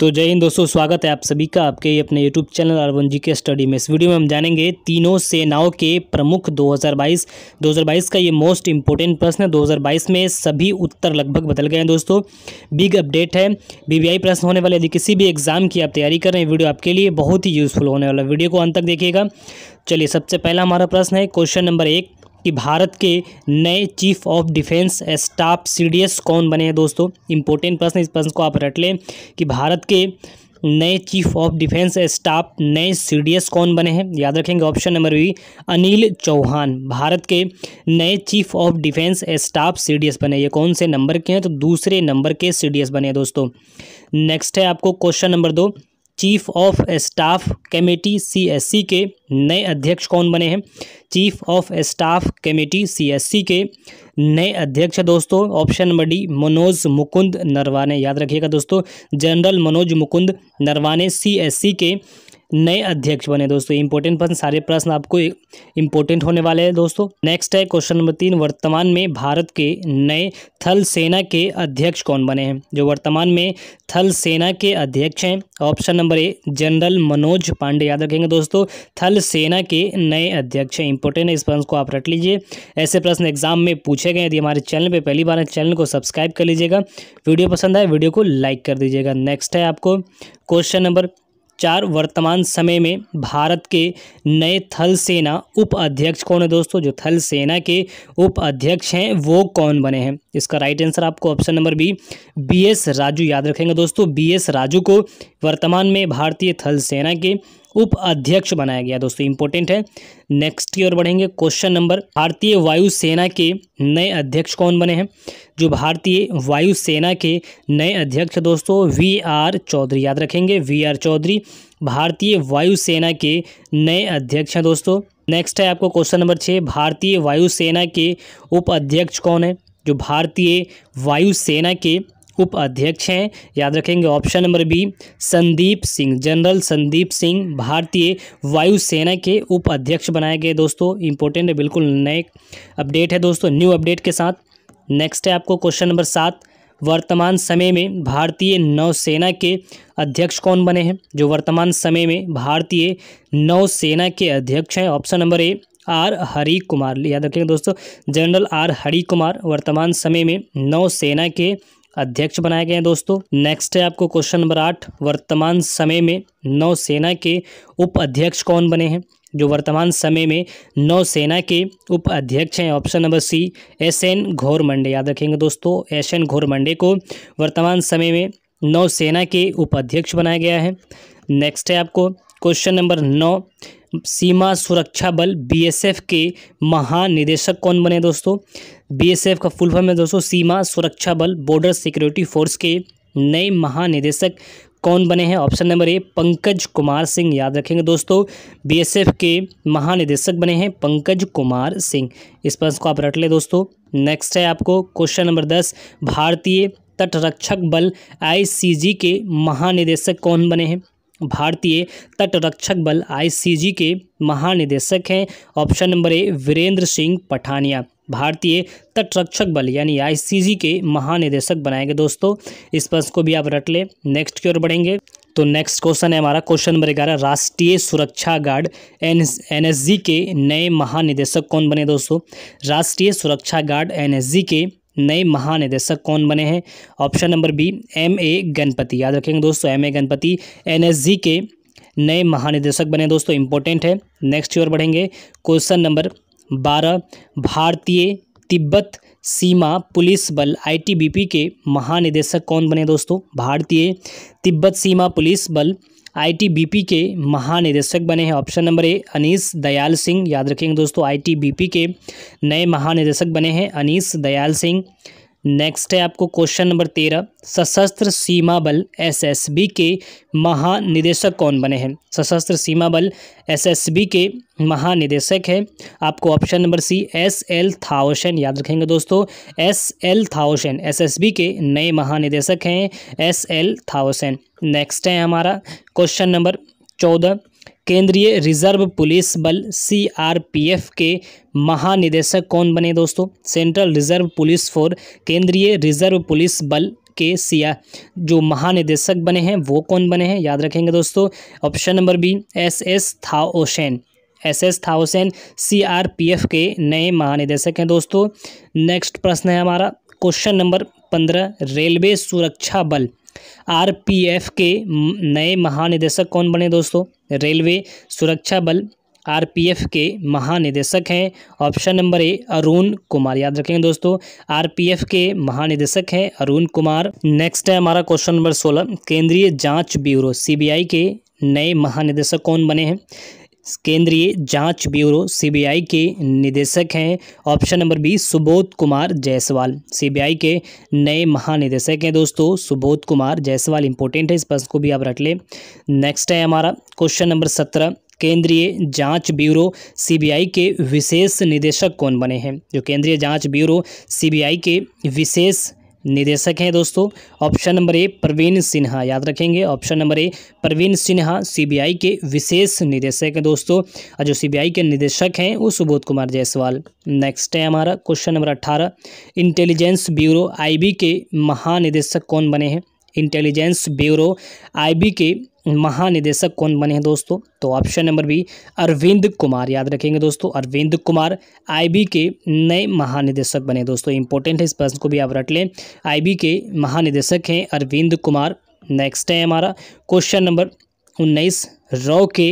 तो जय हिंद दोस्तों स्वागत है आप सभी का आपके अपने यूट्यूब चैनल आर जी के स्टडी में इस वीडियो में हम जानेंगे तीनों सेनाओं के प्रमुख 2022 2022 का ये मोस्ट इंपॉर्टेंट प्रश्न है 2022 में सभी उत्तर लगभग बदल गए हैं दोस्तों बिग अपडेट है बीबीआई प्रश्न होने वाले यदि किसी भी एग्ज़ाम की आप तैयारी कर रहे हैं वीडियो आपके लिए बहुत ही यूज़फुल होने वाला वीडियो को अंत तक देखिएगा चलिए सबसे पहला हमारा प्रश्न है क्वेश्चन नंबर एक कि भारत के नए chief of defence staff CDS कौन बने हैं दोस्तों इंपॉर्टेंट प्रश्न इस प्रश्न को आप रट लें कि भारत के नए चीफ ऑफ डिफेंस स्टाफ नए सीडीएस कौन बने हैं याद रखेंगे option number B Anil Chauhan Bharat के नए chief of defence staff CDS बने ये कौन से नंबर के हैं तो दूसरे नंबर के सीडीएस बने हैं दोस्तों नेक्स्ट है आपको क्वेश्चन नंबर दो chief of staff committee CSC के नए अध्यक्ष कौन बने हैं chief of staff committee CSC के नए अध्यक्ष दोस्तों option number D Manoj Mukund Naravane याद रखिएगा दोस्तों जनरल मनोज मुकुंद नरवाने सीएससी के नए अध्यक्ष बने दोस्तों इंपोर्टेंट प्रश्न सारे प्रश्न आपको इंपोर्टेंट होने वाले हैं दोस्तों नेक्स्ट है क्वेश्चन नंबर तीन वर्तमान में भारत के नए थल सेना के अध्यक्ष कौन बने हैं जो वर्तमान में थल सेना के अध्यक्ष हैं option number A general Manoj Pande याद रखेंगे दोस्तों थल सेना के नए अध्यक्ष हैं इंपोर्टेंट है इस प्रश्न को आप रट लीजिए ऐसे प्रश्न एग्जाम में पूछे गए यदि हमारे चैनल पर पहली बार चैनल को सब्सक्राइब कर लीजिएगा वीडियो पसंद आए वीडियो को लाइक कर दीजिएगा नेक्स्ट है आपको क्वेश्चन नंबर चार वर्तमान समय में भारत के नए थल सेना उप अध्यक्ष कौन है दोस्तों जो थल सेना के उप अध्यक्ष हैं वो कौन बने हैं इसका राइट आंसर आपको option number B B S Raju याद रखेंगे दोस्तों बी एस राजू को वर्तमान में भारतीय थल सेना के उप अध्यक्ष बनाया गया दोस्तों इंपॉर्टेंट है नेक्स्ट की ओर बढ़ेंगे क्वेश्चन नंबर भारतीय वायुसेना के नए अध्यक्ष कौन बने हैं जो भारतीय वायुसेना के नए अध्यक्ष दोस्तों वी आर चौधरी याद रखेंगे वी आर चौधरी भारतीय वायुसेना के नए अध्यक्ष हैं दोस्तों नेक्स्ट है आपको क्वेश्चन नंबर छः भारतीय वायुसेना के उप अध्यक्ष कौन है जो भारतीय वायुसेना के उप अध्यक्ष हैं याद रखेंगे option number B Sandeep Singh general Sandeep Singh भारतीय वायुसेना के उप अध्यक्ष बनाए गए दोस्तों इंपॉर्टेंट है बिल्कुल नए अपडेट है दोस्तों न्यू अपडेट के साथ नेक्स्ट है आपको क्वेश्चन नंबर सात वर्तमान समय में भारतीय नौसेना के अध्यक्ष कौन बने हैं जो वर्तमान समय में भारतीय नौसेना के अध्यक्ष हैं option number A R Hari Kumar याद रखेंगे दोस्तों जनरल आर हरि कुमार वर्तमान समय में नौसेना के अध्यक्ष बनाए गए हैं दोस्तों नेक्स्ट है आपको क्वेश्चन नंबर आठ वर्तमान समय में नौसेना के उप अध्यक्ष कौन बने हैं जो वर्तमान समय में नौसेना के उप अध्यक्ष हैं option number C S N Ghormade याद रखेंगे दोस्तों एस एन घोरमंडे को वर्तमान समय में नौसेना के उप अध्यक्ष बनाया गया है नेक्स्ट है आपको क्वेश्चन नंबर नौ सीमा सुरक्षा बल बीएसएफ के महानिदेशक कौन बने दोस्तों बीएसएफ का फुल फॉर्म है दोस्तों सीमा सुरक्षा बल बॉर्डर सिक्योरिटी फोर्स के नए महानिदेशक कौन बने हैं option number A Pankaj Kumar Singh याद रखेंगे दोस्तों बीएसएफ के महानिदेशक बने हैं पंकज कुमार सिंह इस पर को आप रट लें दोस्तों नेक्स्ट है आपको क्वेश्चन नंबर दस भारतीय तटरक्षक बल आईसीजी के महानिदेशक कौन बने हैं भारतीय तटरक्षक बल आईसीजी के महानिदेशक हैं option number A Virendra Singh Pathania भारतीय तटरक्षक बल यानी आईसीजी के महानिदेशक बनाएंगे दोस्तों इस प्रश्न को भी आप रट ले नेक्स्ट की ओर बढ़ेंगे तो नेक्स्ट क्वेश्चन है हमारा क्वेश्चन नंबर ग्यारह राष्ट्रीय सुरक्षा गार्ड एन एनएसजी के नए महानिदेशक कौन बने दोस्तों राष्ट्रीय सुरक्षा गार्ड एन के नए महानिदेशक कौन बने हैं option number B M A Ganapathy याद रखेंगे दोस्तों एम ए गणपति एन के नए महानिदेशक बने दोस्तों इंपॉर्टेंट है नेक्स्ट की ओर बढ़ेंगे क्वेश्चन नंबर बारह भारतीय तिब्बत सीमा पुलिस बल आईटीबीपी के महानिदेशक कौन बने दोस्तों भारतीय तिब्बत सीमा पुलिस बल आईटीबीपी के महानिदेशक बने हैं option number A Anish Dayal Singh याद रखेंगे दोस्तों आईटीबीपी के नए महानिदेशक बने हैं अनीस दयाल सिंह नेक्स्ट है आपको क्वेश्चन नंबर तेरह सशस्त्र सीमा बल एसएसबी के महानिदेशक कौन बने हैं सशस्त्र सीमा बल एसएसबी के महानिदेशक है आपको option number C S L Thaosen याद रखेंगे दोस्तों एस एल एस एसएसबी के नए महानिदेशक हैं एस एल थाउसेन नेक्स्ट है हमारा क्वेश्चन नंबर चौदह केंद्रीय रिजर्व पुलिस बल सीआरपीएफ के महानिदेशक कौन बने दोस्तों सेंट्रल रिजर्व पुलिस फोर केंद्रीय रिजर्व पुलिस बल के सिया जो महानिदेशक बने हैं वो कौन बने हैं याद रखेंगे दोस्तों option number B S S Thaosen S S Thaosen C R P F के नए महानिदेशक हैं दोस्तों नेक्स्ट प्रश्न है हमारा क्वेश्चन नंबर पंद्रह रेलवे सुरक्षा बल आरपीएफ के नए महानिदेशक कौन बने दोस्तों रेलवे सुरक्षा बल आरपीएफ के महानिदेशक हैं option number A Arun Kumar याद रखेंगे दोस्तों आरपीएफ के महानिदेशक हैं अरुण कुमार नेक्स्ट है हमारा क्वेश्चन नंबर सोलह केंद्रीय जांच ब्यूरो सीबीआई के नए महानिदेशक कौन बने हैं केंद्रीय जांच ब्यूरो सीबीआई के निदेशक हैं option number B Subodh Kumar Jaiswal CBI के नए महानिदेशक हैं दोस्तों सुबोध कुमार जायसवाल इंपॉर्टेंट है इस प्रश्न को भी आप रट लें नेक्स्ट है हमारा क्वेश्चन नंबर सत्रह केंद्रीय जांच ब्यूरो सीबीआई के विशेष निदेशक कौन बने हैं जो केंद्रीय जांच ब्यूरो सीबीआई के विशेष निदेशक हैं दोस्तों option number A Praveen Sinha याद रखेंगे option number A Praveen Sinha CBI के विशेष निदेशक हैं दोस्तों और जो सीबीआई के निदेशक हैं वो सुबोध कुमार जायसवाल नेक्स्ट है हमारा क्वेश्चन नंबर अट्ठारह इंटेलिजेंस ब्यूरो आईबी के महानिदेशक कौन बने हैं इंटेलिजेंस ब्यूरो आई के महानिदेशक कौन बने हैं दोस्तों तो option number B Arvind Kumar याद रखेंगे दोस्तों अरविंद कुमार आईबी के नए महानिदेशक बने दोस्तों इंपॉर्टेंट है इस प्रश्न को भी आप रट लें आईबी के महानिदेशक हैं अरविंद कुमार नेक्स्ट है हमारा क्वेश्चन नंबर उन्नीस रॉ के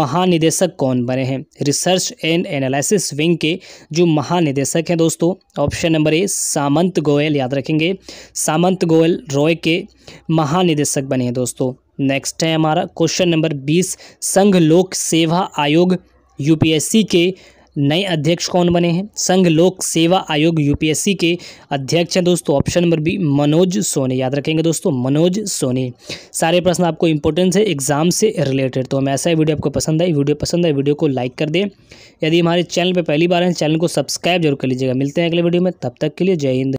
महानिदेशक कौन बने हैं रिसर्च एंड एनालिसिस विंग के जो महानिदेशक हैं दोस्तों option number A Samant Goel याद रखेंगे सामंत गोयल रॉय के महानिदेशक बने हैं दोस्तों नेक्स्ट है हमारा क्वेश्चन नंबर बीस संघ लोक सेवा आयोग यूपीएससी के नए अध्यक्ष कौन बने हैं संघ लोक सेवा आयोग यूपीएससी के अध्यक्ष हैं दोस्तों option number B Manoj Soni याद रखेंगे दोस्तों मनोज सोनी सारे प्रश्न आपको इंपॉर्टेंस है एग्जाम से रिलेटेड तो हम ऐसा ही वीडियो आपको पसंद आई वीडियो पसंद आए वीडियो को लाइक कर दें यदि हमारे चैनल पर पहली बार हैं चैनल को सब्सक्राइब जरूर कर लीजिएगा मिलते हैं अगले वीडियो में तब तक के लिए जय हिंद